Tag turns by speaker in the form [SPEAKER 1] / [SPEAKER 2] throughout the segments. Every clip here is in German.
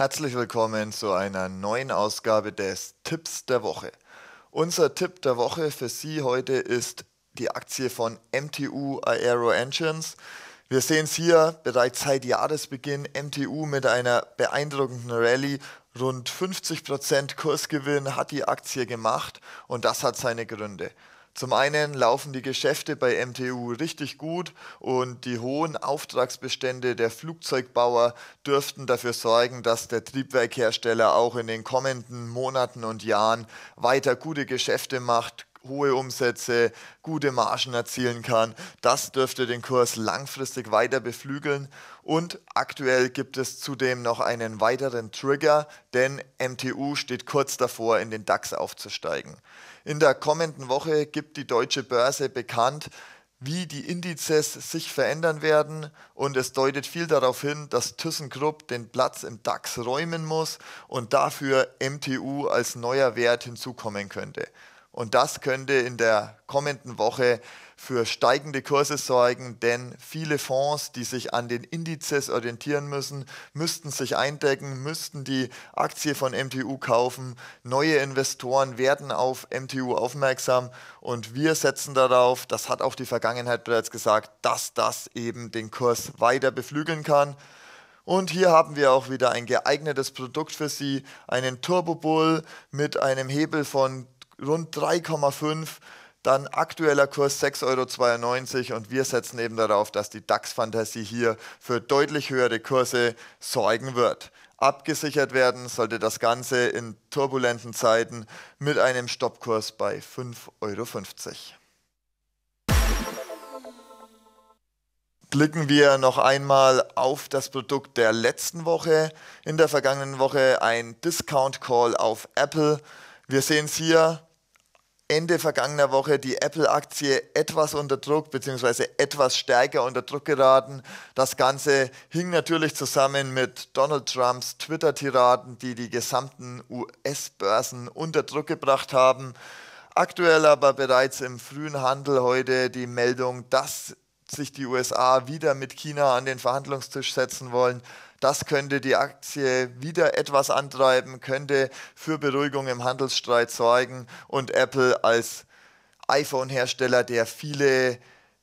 [SPEAKER 1] Herzlich willkommen zu einer neuen Ausgabe des Tipps der Woche. Unser Tipp der Woche für Sie heute ist die Aktie von MTU Aero Engines. Wir sehen es hier bereits seit Jahresbeginn MTU mit einer beeindruckenden Rallye. Rund 50% Kursgewinn hat die Aktie gemacht und das hat seine Gründe. Zum einen laufen die Geschäfte bei MTU richtig gut und die hohen Auftragsbestände der Flugzeugbauer dürften dafür sorgen, dass der Triebwerkhersteller auch in den kommenden Monaten und Jahren weiter gute Geschäfte macht, hohe Umsätze, gute Margen erzielen kann. Das dürfte den Kurs langfristig weiter beflügeln. Und aktuell gibt es zudem noch einen weiteren Trigger, denn MTU steht kurz davor, in den DAX aufzusteigen. In der kommenden Woche gibt die deutsche Börse bekannt, wie die Indizes sich verändern werden und es deutet viel darauf hin, dass ThyssenKrupp den Platz im DAX räumen muss und dafür MTU als neuer Wert hinzukommen könnte. Und das könnte in der kommenden Woche für steigende Kurse sorgen, denn viele Fonds, die sich an den Indizes orientieren müssen, müssten sich eindecken, müssten die Aktie von MTU kaufen. Neue Investoren werden auf MTU aufmerksam und wir setzen darauf, das hat auch die Vergangenheit bereits gesagt, dass das eben den Kurs weiter beflügeln kann. Und hier haben wir auch wieder ein geeignetes Produkt für Sie, einen Turbo Bull mit einem Hebel von rund 3,5. Dann aktueller Kurs 6,92 Euro und wir setzen eben darauf, dass die DAX-Fantasie hier für deutlich höhere Kurse sorgen wird. Abgesichert werden sollte das Ganze in turbulenten Zeiten mit einem Stoppkurs bei 5,50 Euro. Blicken wir noch einmal auf das Produkt der letzten Woche. In der vergangenen Woche ein Discount Call auf Apple. Wir sehen es hier, Ende vergangener Woche die Apple-Aktie etwas unter Druck bzw. etwas stärker unter Druck geraten. Das Ganze hing natürlich zusammen mit Donald Trumps Twitter-Tiraden, die die gesamten US-Börsen unter Druck gebracht haben. Aktuell aber bereits im frühen Handel heute die Meldung, dass sich die USA wieder mit China an den Verhandlungstisch setzen wollen. Das könnte die Aktie wieder etwas antreiben, könnte für Beruhigung im Handelsstreit sorgen und Apple als iPhone-Hersteller, der viele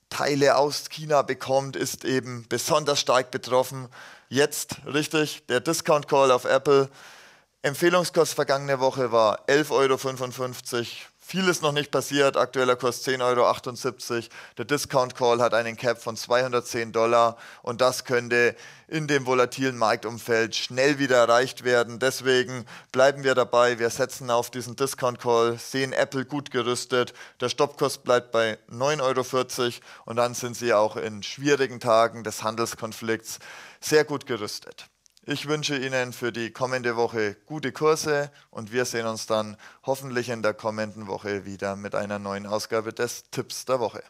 [SPEAKER 1] Teile aus China bekommt, ist eben besonders stark betroffen. Jetzt richtig der Discount Call auf Apple. Empfehlungskurs vergangene Woche war 11,55 Euro. Viel ist noch nicht passiert. Aktueller Kurs 10,78 Euro. Der Discount Call hat einen Cap von 210 Dollar und das könnte in dem volatilen Marktumfeld schnell wieder erreicht werden. Deswegen bleiben wir dabei. Wir setzen auf diesen Discount Call, sehen Apple gut gerüstet. Der Stoppkurs bleibt bei 9,40 Euro und dann sind sie auch in schwierigen Tagen des Handelskonflikts sehr gut gerüstet. Ich wünsche Ihnen für die kommende Woche gute Kurse und wir sehen uns dann hoffentlich in der kommenden Woche wieder mit einer neuen Ausgabe des Tipps der Woche.